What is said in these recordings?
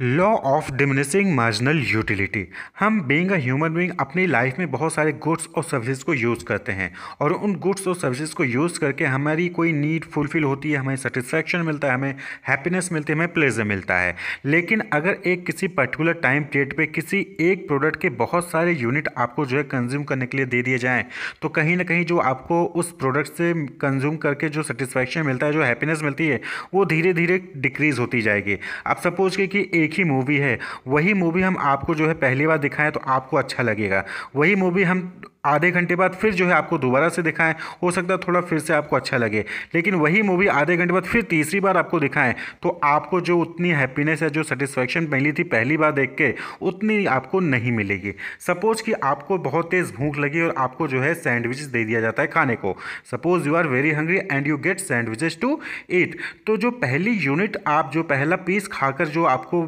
law of diminishing marginal utility हम being a human being अपनी life में बहुत सारे गुड्स और सर्विसेज को यूज़ करते हैं और उन गुड्स और सर्विसेज को यूज़ करके हमारी कोई नीड फुलफिल होती है हमें सेटिस्फैक्शन मिलता है हमें हैप्पीनेस मिलती है हमें प्लेजर मिलता है लेकिन अगर एक किसी पर्टिकुलर टाइम पीरियड पर किसी एक प्रोडक्ट के बहुत सारे यूनिट आपको जो है कंज्यूम करने के लिए दे दिए जाएँ तो कहीं ना कहीं जो आपको उस प्रोडक्ट से कंज्यूम करके जो सेटिस्फैक्शन मिलता है जो हैप्पीनेस मिलती है वो धीरे धीरे डिक्रीज़ होती जाएगी आप सपोज के कि एक ही मूवी है वही मूवी हम आपको जो है पहली बार दिखाएं तो आपको अच्छा लगेगा वही मूवी हम आधे घंटे बाद फिर जो है आपको दोबारा से दिखाएं हो सकता है थोड़ा फिर से आपको अच्छा लगे लेकिन वही मूवी आधे घंटे बाद फिर तीसरी बार आपको दिखाएं तो आपको जो उतनी हैप्पीनेस है जो सेटिस्फैक्शन मिली थी पहली बार देख के उतनी आपको नहीं मिलेगी सपोज़ कि आपको बहुत तेज़ भूख लगी और आपको जो है सैंडविच दे दिया जाता है खाने को suppose you are very hungry and you get sandwiches to eat तो जो पहली यूनिट आप जो पहला पीस खाकर जो आपको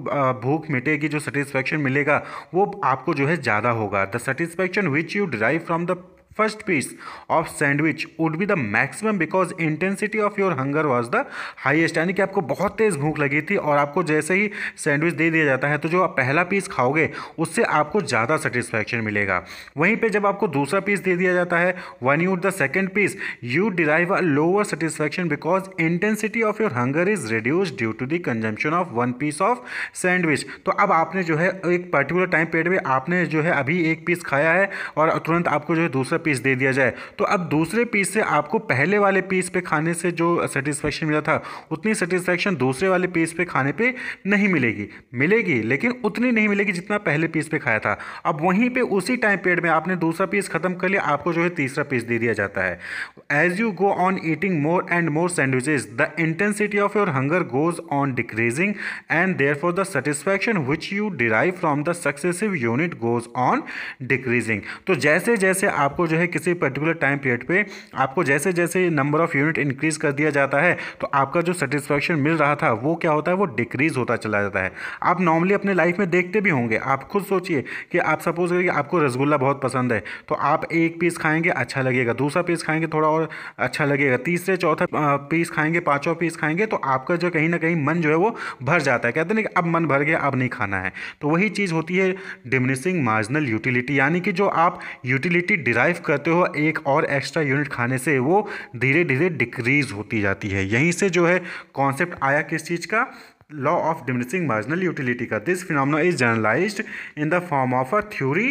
भूख मिटेगी जो सेटिस्फैक्शन मिलेगा वो आपको जो है ज़्यादा होगा the satisfaction which you derive from the first piece of sandwich would be the maximum because intensity of your hunger was the highest यानी कि आपको बहुत तेज़ भूख लगी थी और आपको जैसे ही सैंडविच दे दिया जाता है तो जो आप पहला पीस खाओगे उससे आपको ज़्यादा सेटिस्फैक्शन मिलेगा वहीं पे जब आपको दूसरा पीस दे दिया जाता है when you the second piece you derive a lower satisfaction because intensity of your hunger is reduce due to the consumption of one piece of sandwich तो अब आपने जो है एक पर्टिकुलर टाइम पीरियड में आपने जो है अभी एक पीस खाया है और तुरंत आपको जो है दूसरा पीस दे दिया जाए तो अब दूसरे पीस से आपको पहले वाले पीस पे खाने से जो सेटिस्फेक्शन मिला था उतनी सेटिस्फेक्शन दूसरे वाले पीस पे खाने पे नहीं मिलेगी मिलेगी लेकिन उतनी नहीं मिलेगी जितना पहले पीस पे खाया था अब वहीं पे उसी टाइम पीरियड में आपने दूसरा पीस खत्म कर लिया आपको जो है तीसरा पीस दे दिया जाता है as you go on eating more and more sandwiches the intensity of your hunger goes on decreasing and therefore the satisfaction which you derive from the successive unit goes on decreasing तो जैसे जैसे आपको जो है किसी particular time period पे आपको जैसे जैसे नंबर ऑफ़ यूनिट इंक्रीज कर दिया जाता है तो आपका जो सेटिस्फैक्शन मिल रहा था वो क्या होता है वो डिक्रीज होता चला जाता है आप नॉर्मली अपने लाइफ में देखते भी होंगे आप खुद सोचिए कि आप सपोज करिए आपको रसगुल्ला बहुत पसंद है तो आप एक पीस खाएंगे अच्छा लगेगा दूसरा पीस खाएंगे थोड़ा और अच्छा लगेगा तीसरे चौथा पीस खाएंगे पाँचों पीस खाएंगे तो आपका जो कहीं ना कहीं मन जो है वो भर जाता है कहते हैं कि अब मन भर गया अब नहीं खाना है तो वही चीज़ होती है डिमिनिशिंग मार्जिनल यूटिलिटी यानी कि जो आप यूटिलिटी डिराइव करते हो एक और एक्स्ट्रा यूनिट खाने से वो धीरे धीरे डिक्रीज होती जाती है यहीं से जो है कॉन्सेप्ट आया किस चीज़ का law of diminishing marginal utility का this phenomena is generalise in the form of a theory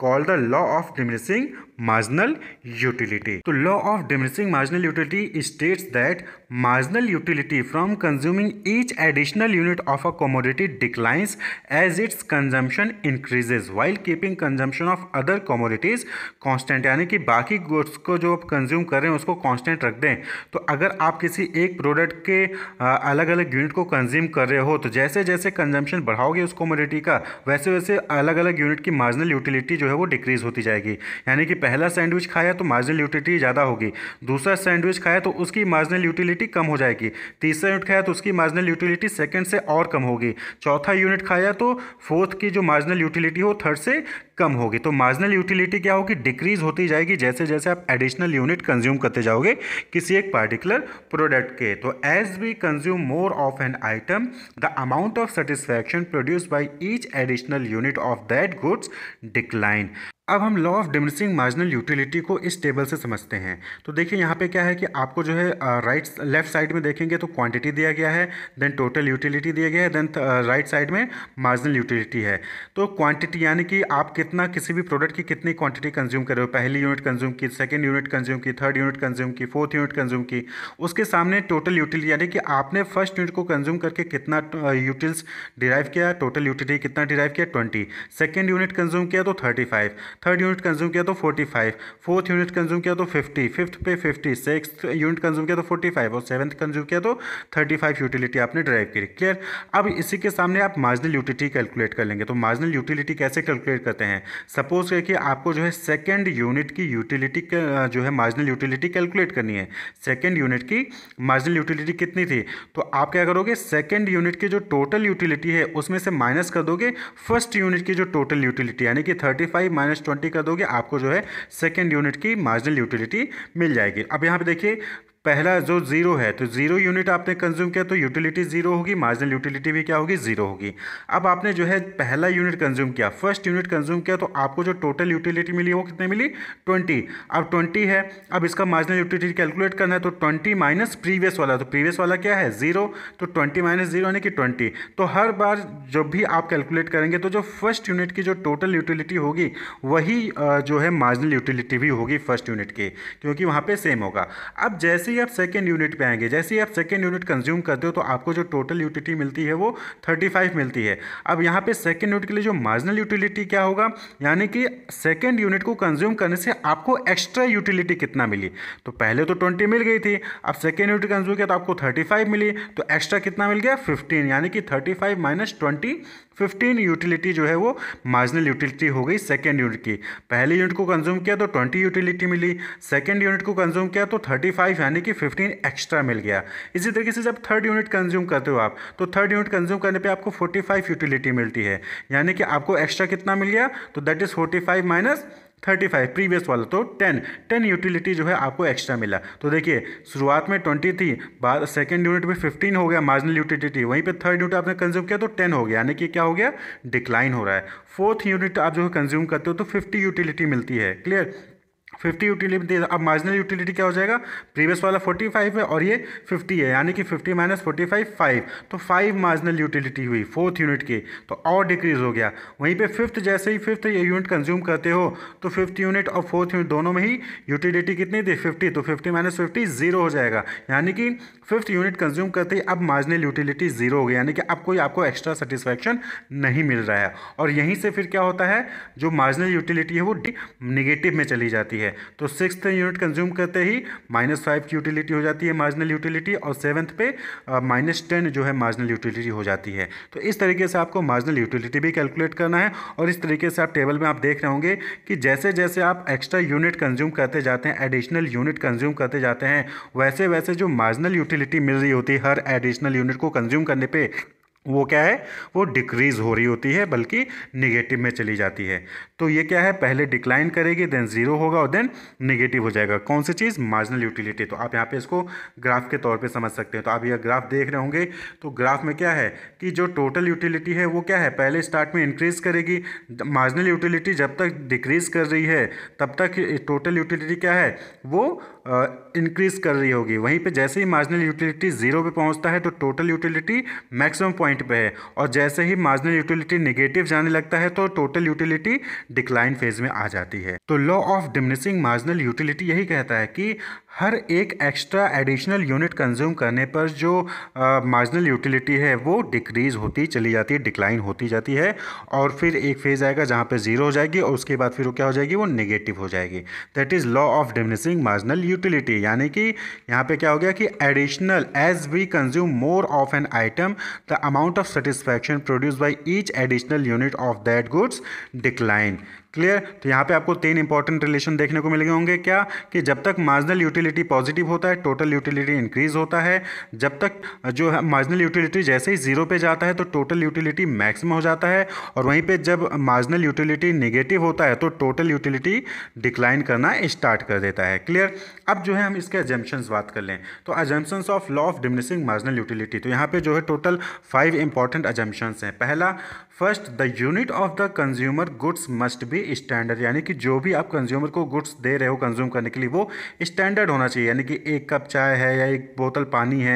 call the law of diminishing marginal utility तो law of diminishing marginal utility states that marginal utility from consuming each additional unit of a commodity declines as its consumption increases while keeping consumption of other commodities constant यानी कि बाकी goods को जो आप consume कर रहे हैं उसको कॉन्स्टेंट रख दें तो अगर आप किसी एक प्रोडक्ट के अलग अलग यूनिट को कंज्यूम कर रहे हो तो जैसे जैसे कंजम्पशन बढ़ाओगे उस कॉमोडिटी का वैसे वैसे अलग अलग यूनिट की मार्जिनल यूटिलिटी जो है वो डिक्रीज़ होती जाएगी यानी कि पहला सैंडविच खाया तो मार्जिनल यूटिलिटी ज़्यादा होगी दूसरा सैंडविच खाया तो उसकी मार्जिनल यूटिलिटी कम हो जाएगी तीसरा यूनिट खाया तो उसकी मार्जिनल यूटिलिटी सेकेंड से और कम होगी चौथा यूनिट खाया तो फोर्थ की जो मार्जिनल यूटिलिटी हो थर्ड से कम होगी तो मार्जिनल यूटिलिटी क्या होगी डिक्रीज़ होती जाएगी जैसे जैसे आप एडिशनल यूनिट कंज्यूम करते जाओगे किसी एक पार्टिकुलर प्रोडक्ट के तो as we consume more of an item the amount of satisfaction produce by each additional unit of that goods decline nine अब हम law of diminishing marginal utility को इस टेबल से समझते हैं तो देखिए यहाँ पे क्या है कि आपको जो है राइट लेफ्ट साइड में देखेंगे तो क्वांटिटी दिया गया है देन टोटल यूटिलिटी दिया गया है देन राइट साइड में मार्जिनल यूटिलिटी है तो क्वांटिटी यानी कि आप कितना किसी भी प्रोडक्ट की कितनी क्वांटिटी कंज्यूम कर रहे हो पहली यूनिट कंज्यूम की सेकेंड यूनिट कंज्यूम की थर्ड यूनिट कंज्यूम की फोर्थ यूनिट कंज्यूम की उसके सामने टोटल यूटिलिटी यानी कि आपने फर्स्ट यूनिट को कंज्यूम करके कितना यूटिल्स डिराइव किया टोटल यूटिलिटी कितना डिराइव किया ट्वेंटी सेकेंड यूनिट कंज्यूम किया तो thirty five third unit consume किया तो forty five fourth unit consume किया तो फिफ्टी फिफ्थ पे फिफ्टी सिक्स यूनिट कंज्यूम किया तो फोर्टी फाइव और सेवन्थ कंज्यूम किया तो थर्टी फाइव यूटिलिटी आपने ड्राइव की क्लियर अब इसी के सामने आप मार्जिनल यूटिलिटी कैलकुलेट कर लेंगे तो मार्जिनल यूटिलिटी कैसे कैलकुलेट करते हैं सपोज कि आपको जो है सेकेंड यूनिट की यूटिलिटी जो है मार्जिनल यूटिलिटी कैलकुलेट करनी है सेकेंड यूनिट की मार्जिनल यूटिलिटी कितनी थी तो आप क्या करोगे सेकेंड यूनिट की जो टोटल यूटिलिटी है उसमें से माइनस कर दोगे फर्स्ट यूनिट की जो टोटल यूटिलिटी यानी कि thirty five minus minus twenty कर दोगे आपको जो है सेकेंड यूनिट की मार्जिनल यूटिलिटी मिल जाएगी अब यहाँ पे देखिए पहला जो जीरो है तो जीरो यूनिट आपने कंज्यूम किया तो यूटिलिटी जीरो होगी मार्जिनल यूटिलिटी भी क्या होगी जीरो होगी अब आपने जो है पहला यूनिट कंज्यूम किया फर्स्ट यूनिट कंज्यूम किया तो आपको जो टोटल यूटिलिटी मिली वो कितने मिली ट्वेंटी अब ट्वेंटी है अब इसका मार्जिनल यूटिलिटी कैलकुलेट करना है तो ट्वेंटी माइनस प्रीवियस वाला तो प्रीवियस वाला क्या है जीरो तो ट्वेंटी माइनस जीरो यानी कि ट्वेंटी तो हर बार जब भी आप कैलकुलेट करेंगे तो जो फर्स्ट यूनिट की जो टोटल यूटिलिटी होगी वही जो है मार्जिनल यूटिलिटी भी होगी फर्स्ट यूनिट की क्योंकि वहाँ पर सेम होगा अब जैसे जैसे ही आप सेकेंड यूनिट पे आएंगे जैसे ही आप सेकेंड यूनिट कंज्यूम करते हो तो आपको जो टोटल यूटिलिटी मिलती है वो थर्टी फाइव मिलती है अब यहाँ पे सेकेंड यूनिट के लिए जो मार्जिनल यूटिलिटी क्या होगा यानी कि सेकेंड यूनिट को कंज्यूम करने से आपको एक्स्ट्रा यूटिलिटी कितना मिली तो पहले तो ट्वेंटी मिल गई थी अब सेकेंड यूनिट कंज्यूम किया तो आपको थर्टी फाइव मिली तो एक्स्ट्रा कितना मिल गया फिफ्टीन यानी कि thirty five minus twenty fifteen utility जो है वो मार्जिनल यूटिलिटी हो गई सेकेंड यूनिट की पहले यूनिट को कंज्यूम किया तो ट्वेंटी यूटिलिटी मिली सेकेंड यूनिट को कंज्यूम किया तो थर्टी फाइव यानी यानी कि फिफ्टीन एक्स्ट्रा मिल गया इसी तरीके से जब थर्ड यूनिट कंज्यूम करते हो आप तो थर्ड यूनिट कंज्यूम करने पर आपको फोर्टी यूटिलिटी मिलती है यानी कि आपको एक्स्ट्रा कितना मिल गया तो that is forty five minus thirty five previous वाला तो टेन टेन यूटिलिटी जो है आपको एक्स्ट्रा मिला तो देखिए शुरुआत में ट्वेंटी थी बाद सेकेंड यूनिट में फिफ्टीन हो गया मार्जिनल यूटिलिटी वहीं पे थर्ड यूनिट आपने कंज्यूम किया तो टेन हो गया यानी कि क्या हो गया डिक्लाइन हो रहा है फोर्थ यूनिट आप जो है कंज्यूम करते हो तो फिफ्टी यूटिलिटी मिलती है क्लियर फिफ्टी यूटिलिटी अब मार्जिनल यूटिलिटी क्या हो जाएगा प्रीवियस वाला फोर्टी फाइव है और ये फिफ्टी है यानी कि fifty minus forty five five तो फाइव मार्जिनल यूटिलिटी हुई फोर्थ यूनिट के तो और डिक्रीज हो गया वहीं पर फिफ्थ जैसे ही फिफ्थ यूनिट कंज्यूम करते हो तो फिफ्थ यूनिट और फोर्थ यूनिट दोनों में ही यूटिलिटी कितनी थी फिफ्टी तो फिफ्टी माइनस फिफ्टी जीरो हो जाएगा यानी कि फिफ्थ यूनिट कंज्यूम करते ही अब मार्जिनल यूटिलिटी जीरो हो गई यानी कि अब कोई आपको एक्स्ट्रा सेटिस्फैक्शन नहीं मिल रहा है और यहीं से फिर क्या होता है जो मार्जिनल यूटिलिटी है वो निगेटिव में चली जाती है है तो सिक्स यूनिट कंज्यूम करते ही माइनस फाइव की यूटिलिटी हो जाती है मार्जिनल यूटिलिटी और सेवन्थ पे माइनस टेन जो है मार्जिनल यूटिलिटी हो जाती है तो इस तरीके से आपको मार्जिनल यूटिलिटी भी कैलकुलेट करना है और इस तरीके से आप टेबल में आप देख रहे होंगे कि जैसे जैसे आप एक्स्ट्रा यूनिट कंज्यूम करते जाते हैं एडिशनल यूनिट कंज्यूम करते जाते हैं वैसे वैसे जो मार्जिनल यूटिलिटी मिल रही होती है हर एडिशनल यूनिट को कंज्यूम करने पर वो क्या है वो डिक्रीज हो रही होती है बल्कि निगेटिव में चली जाती है तो ये क्या है पहले डिक्लाइन करेगी देन ज़ीरो होगा और देन निगेटिव हो जाएगा कौन सी चीज़ मार्जिनल यूटिलिटी तो आप यहाँ पे इसको ग्राफ के तौर पे समझ सकते हैं तो आप यह ग्राफ देख रहे होंगे तो ग्राफ में क्या है कि जो टोटल यूटिलिटी है वो क्या है पहले स्टार्ट में इंक्रीज़ करेगी मार्जिनल यूटिलिटी जब तक डिक्रीज़ कर रही है तब तक टोटल यूटिलिटी क्या है वो इंक्रीज़ कर रही होगी वहीं पे जैसे ही मार्जिनल यूटिलिटी जीरो पे पहुंचता है तो टोटल यूटिलिटी मैक्सिमम पॉइंट पे है और जैसे ही मार्जिनल यूटिलिटी निगेटिव जाने लगता है तो टोटल यूटिलिटी डिक्लाइन फेज में आ जाती है तो law of diminishing marginal utility यही कहता है कि हर एक एक्स्ट्रा एडिशनल यूनिट कंज्यूम करने पर जो मार्जिनल यूटिलिटी है वो डिक्रीज़ होती चली जाती है डिक्लाइन होती जाती है और फिर एक फेज़ आएगा जहाँ पे ज़ीरो हो जाएगी और उसके बाद फिर वो क्या हो जाएगी वो नेगेटिव हो जाएगी that is law of diminishing marginal utility यानी कि यहाँ पे क्या हो गया कि additional as we consume more of an item the amount of satisfaction produce by each additional unit of that goods decline clear तो यहाँ पे आपको तीन इंपॉर्टेंट रिलेशन देखने को मिल गए होंगे क्या कि जब तक मार्जिनल यूटिलिटी पॉजिटिव होता है टोटल यूटिलिटी इंक्रीज होता है जब तक जो है मार्जिनल यूटिलिटी जैसे ही जीरो पे जाता है तो टोटल यूटिलिटी मैक्सिमम हो जाता है और वहीं पर जब मार्जिनल यूटिलिटी निगेटिव होता है तो टोटल यूटिलिटी डिक्लाइन करना स्टार्ट कर देता है क्लियर अब जो है हम इसके एजम्पन्स बात कर लें तो assumptions of law of diminishing marginal utility तो यहाँ पे जो है टोटल फाइव इंपॉर्टेंट एजम्पन्स हैं पहला first the unit of the consumer goods must be standard यानी कि जो भी आप कंज्यूमर को गुड्स दे रहे हो कंज्यूम करने के लिए वो स्टैंडर्ड होना चाहिए यानी कि एक कप चाय है या एक बोतल पानी है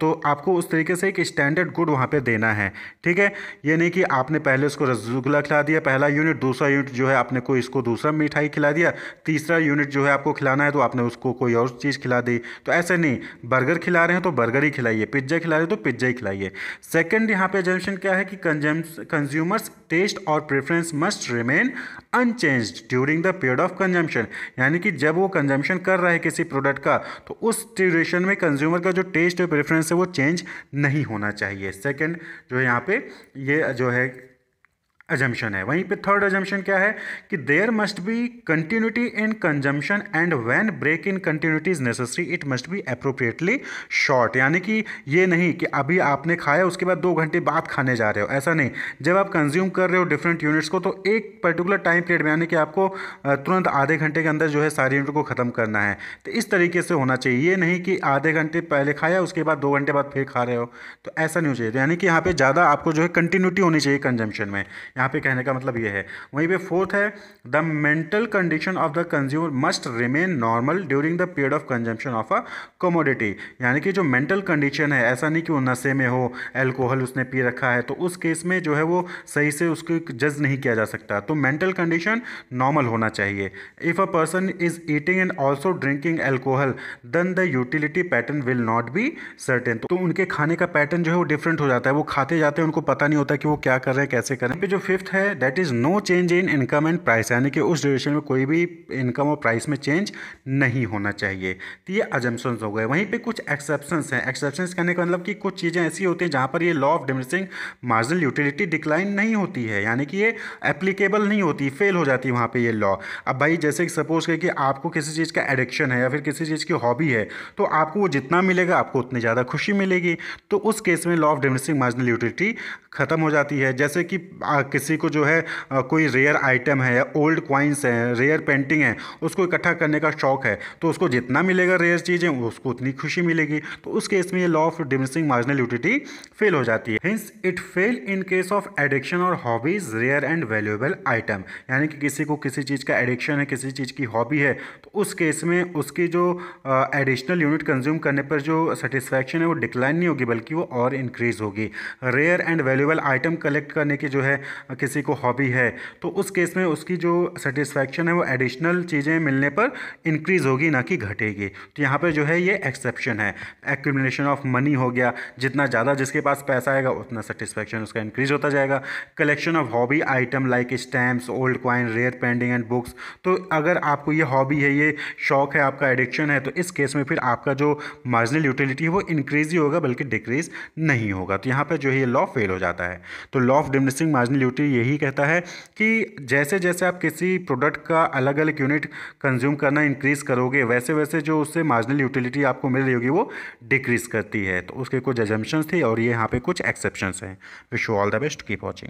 तो आपको उस तरीके से एक स्टैंडर्ड गुड वहाँ पे देना है ठीक है ये नहीं कि आपने पहले उसको रसगुल्ला खिला दिया पहला यूनिट दूसरा यूनिट जो है आपने कोई इसको दूसरा मिठाई खिला दिया तीसरा यूनिट जो है आपको खिलाना है तो आपने उसको कोई और चीज़ खिला दी तो ऐसे नहीं बर्गर खिला रहे हैं तो बर्गर ही खिलाइए पिज्ज़ा खिला रहे हैं तो पिज्ज़ा ही खिलाइए सेकेंड यहाँ पे एजेंशन क्या है कि कंजम्स कंज्यूमर्स टेस्ट और preference must remain unchange during the period of consumption यानी कि जब वो कंजम्पशन कर रहा है किसी प्रोडक्ट का तो उस ड्यूरेशन में कंज्यूमर का जो टेस्ट और प्रेफरेंस है वो चेंज नहीं होना चाहिए सेकेंड जो यहाँ पे ये जो है एजम्पन है वहीं पे थर्ड एजम्पन क्या है कि there must be continuity in consumption and when break in continuity is necessary it must be appropriately short यानी कि ये नहीं कि अभी आपने खाया उसके बाद दो घंटे बाद खाने जा रहे हो ऐसा नहीं जब आप कंज्यूम कर रहे हो डिफरेंट यूनिट्स को तो एक पर्टिकुलर टाइम पीरियड में यानी कि आपको तुरंत आधे घंटे के अंदर जो है सारी यूनिट को ख़त्म करना है तो इस तरीके से होना चाहिए ये नहीं कि आधे घंटे पहले खाया उसके बाद दो घंटे बाद फिर खा रहे हो तो ऐसा नहीं हो चाहिए तो यानी कि यहाँ पर ज़्यादा आपको जो है कंटिन्यूटी होनी चाहिए कंजम्पशन में यहाँ पे कहने का मतलब ये है वहीं पे फोर्थ है the mental condition of the consumer must remain normal during the period of consumption of a commodity यानी कि जो मेंटल कंडीशन है ऐसा नहीं कि वो नशे में हो एल्कोहल उसने पी रखा है तो उस केस में जो है वो सही से उसको जज नहीं किया जा सकता तो मेंटल कंडीशन नॉर्मल होना चाहिए if a person is eating and also drinking alcohol then the utility pattern will not be certain तो उनके खाने का पैटर्न जो है वो डिफरेंट हो जाता है वो खाते जाते हैं उनको पता नहीं होता कि वो क्या कर रहे हैं कैसे कर रहे हैं जो फिफ्थ है that is no change in income and price यानी कि उस ड्यूरेशन में कोई भी इनकम और प्राइस में चेंज नहीं होना चाहिए तो ये अजम्पन्स हो गए वहीं पे कुछ एक्सेप्शंस हैं एक्सेप्शंस कहने का मतलब कि कुछ चीज़ें ऐसी होती हैं जहाँ पर ये law of diminishing marginal utility decline नहीं होती है यानी कि ये एप्लीकेबल नहीं होती फेल हो जाती है वहाँ पर ये लॉ अब भाई जैसे सपोज करें कि आपको किसी चीज़ का एडिक्शन है या फिर किसी चीज़ की हॉबी है तो आपको वो जितना मिलेगा आपको उतनी ज़्यादा खुशी मिलेगी तो उस केस में law of diminishing marginal utility खत्म हो जाती है जैसे कि किसी को जो है कोई रेयर आइटम है या ओल्ड क्वाइंस हैं रेयर पेंटिंग है उसको इकट्ठा करने का शौक है तो उसको जितना मिलेगा रेयर चीज़ें उसको उतनी खुशी मिलेगी तो उस केस में ये लॉ ऑफ डिमिसिंग मार्जिनल यूटिटी फेल हो जाती है hence it fail in case of addiction और hobbies rare and valuable item यानी कि किसी को किसी चीज़ का एडिक्शन है किसी चीज़ की हॉबी है तो उस केस में उसकी जो एडिशनल यूनिट कंज्यूम करने पर जो सेटिस्फैक्शन है वो डिक्लाइन नहीं होगी बल्कि वो और इंक्रीज होगी rare and valuable item collect करने की जो है किसी को हॉबी है तो उस केस में उसकी जो सेटिस्फैक्शन है वो एडिशनल चीज़ें मिलने पर इंक्रीज़ होगी ना कि घटेगी तो यहाँ पर जो है ये एक्सेप्शन है एक्यूमिलेशन ऑफ मनी हो गया जितना ज़्यादा जिसके पास पैसा आएगा उतना सेटिस्फैक्शन उसका इंक्रीज़ होता जाएगा collection of hobby item like stamps old coin rare painting and books तो अगर आपको ये हॉबी है ये शौक है आपका एडिक्शन है तो इस केस में फिर आपका जो मार्जिनल यूटिलिटी है वो इंक्रीज ही होगा बल्कि डिक्रीज नहीं होगा तो यहाँ पर जो है ये लॉ फेल हो जाता है तो law of diminishing marginal unit यही कहता है कि जैसे जैसे आप किसी प्रोडक्ट का अलग अलग यूनिट कंज्यूम करना इंक्रीज़ करोगे वैसे वैसे जो उससे मार्जिनल यूटिलिटी आपको मिल रही होगी वो डिक्रीज़ करती है तो उसके कुछ एजम्पन्स थे और ये यहाँ पे कुछ एक्सेप्शन हैं wish you all the best keep watching